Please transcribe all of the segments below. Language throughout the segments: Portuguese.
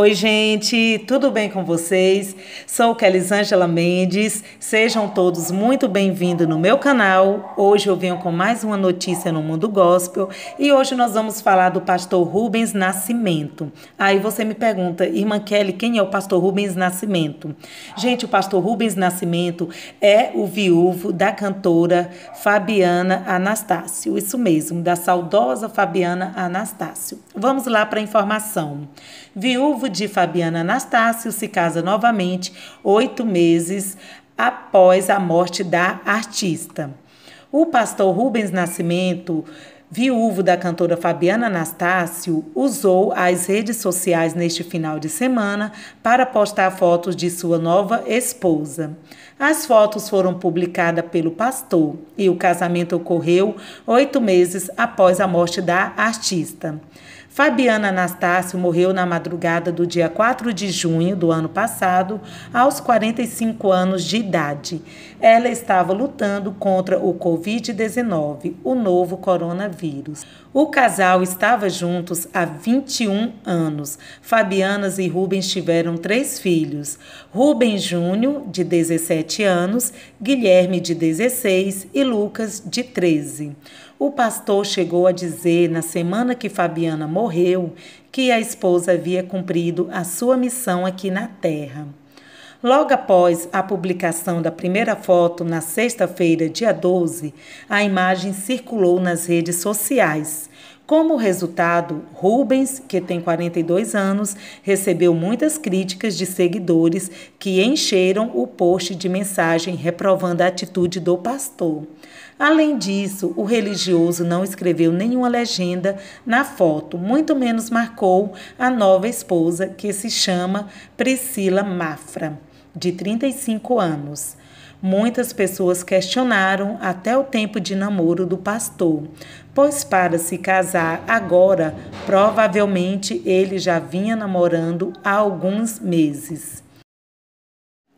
Oi, gente, tudo bem com vocês? Sou Kelisângela Mendes, sejam todos muito bem-vindos no meu canal. Hoje eu venho com mais uma notícia no mundo gospel e hoje nós vamos falar do pastor Rubens Nascimento. Aí você me pergunta, irmã Kelly, quem é o pastor Rubens Nascimento? Gente, o pastor Rubens Nascimento é o viúvo da cantora Fabiana Anastácio, isso mesmo, da saudosa Fabiana Anastácio. Vamos lá para a informação. Viúvo de Fabiana Anastácio se casa novamente oito meses após a morte da artista. O pastor Rubens Nascimento viúvo da cantora Fabiana Anastácio, usou as redes sociais neste final de semana para postar fotos de sua nova esposa. As fotos foram publicadas pelo pastor e o casamento ocorreu oito meses após a morte da artista. Fabiana Anastácio morreu na madrugada do dia 4 de junho do ano passado, aos 45 anos de idade. Ela estava lutando contra o Covid-19, o novo coronavírus. O casal estava juntos há 21 anos. Fabianas e Rubens tiveram três filhos: Rubens Júnior, de 17 17 anos, Guilherme, de 16 e Lucas, de 13. O pastor chegou a dizer, na semana que Fabiana morreu, que a esposa havia cumprido a sua missão aqui na terra. Logo após a publicação da primeira foto, na sexta-feira, dia 12, a imagem circulou nas redes sociais. Como resultado, Rubens, que tem 42 anos, recebeu muitas críticas de seguidores que encheram o post de mensagem reprovando a atitude do pastor. Além disso, o religioso não escreveu nenhuma legenda na foto, muito menos marcou a nova esposa, que se chama Priscila Mafra, de 35 anos. Muitas pessoas questionaram até o tempo de namoro do pastor, pois para se casar agora, provavelmente ele já vinha namorando há alguns meses.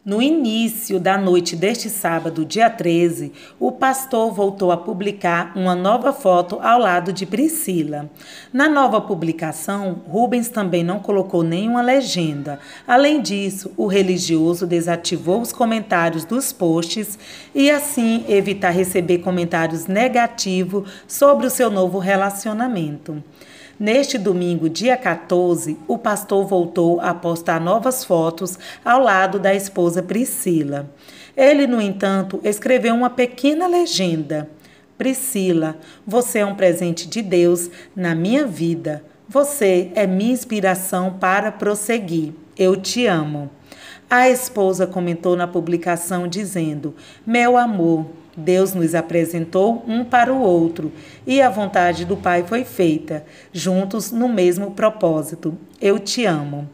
No início da noite deste sábado, dia 13, o pastor voltou a publicar uma nova foto ao lado de Priscila. Na nova publicação, Rubens também não colocou nenhuma legenda. Além disso, o religioso desativou os comentários dos posts e assim evitar receber comentários negativos sobre o seu novo relacionamento. Neste domingo, dia 14, o pastor voltou a postar novas fotos ao lado da esposa Priscila. Ele, no entanto, escreveu uma pequena legenda: Priscila, você é um presente de Deus na minha vida. Você é minha inspiração para prosseguir. Eu te amo. A esposa comentou na publicação dizendo: Meu amor, Deus nos apresentou um para o outro, e a vontade do Pai foi feita, juntos no mesmo propósito. Eu te amo.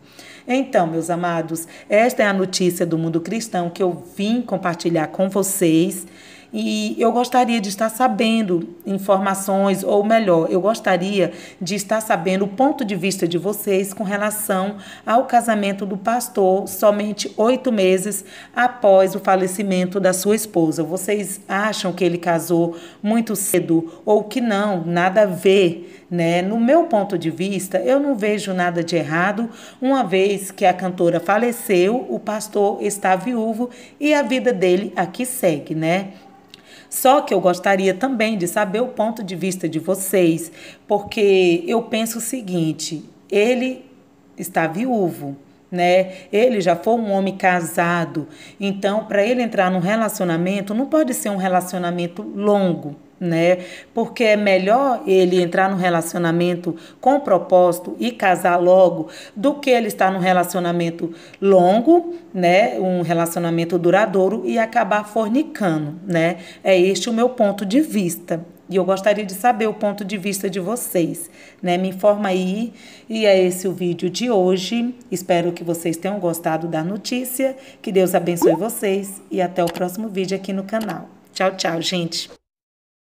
Então, meus amados, esta é a notícia do mundo cristão que eu vim compartilhar com vocês. E eu gostaria de estar sabendo informações, ou melhor, eu gostaria de estar sabendo o ponto de vista de vocês com relação ao casamento do pastor somente oito meses após o falecimento da sua esposa. Vocês acham que ele casou muito cedo ou que não? Nada a ver, né? No meu ponto de vista, eu não vejo nada de errado, uma vez que a cantora faleceu, o pastor está viúvo e a vida dele aqui segue, né? Só que eu gostaria também de saber o ponto de vista de vocês, porque eu penso o seguinte: ele está viúvo. Né? Ele já foi um homem casado, então para ele entrar num relacionamento não pode ser um relacionamento longo, né? Porque é melhor ele entrar num relacionamento com propósito e casar logo do que ele estar num relacionamento longo, né? Um relacionamento duradouro e acabar fornicando, né? É este o meu ponto de vista. E eu gostaria de saber o ponto de vista de vocês, né? Me informa aí. E é esse o vídeo de hoje. Espero que vocês tenham gostado da notícia. Que Deus abençoe vocês e até o próximo vídeo aqui no canal. Tchau, tchau, gente.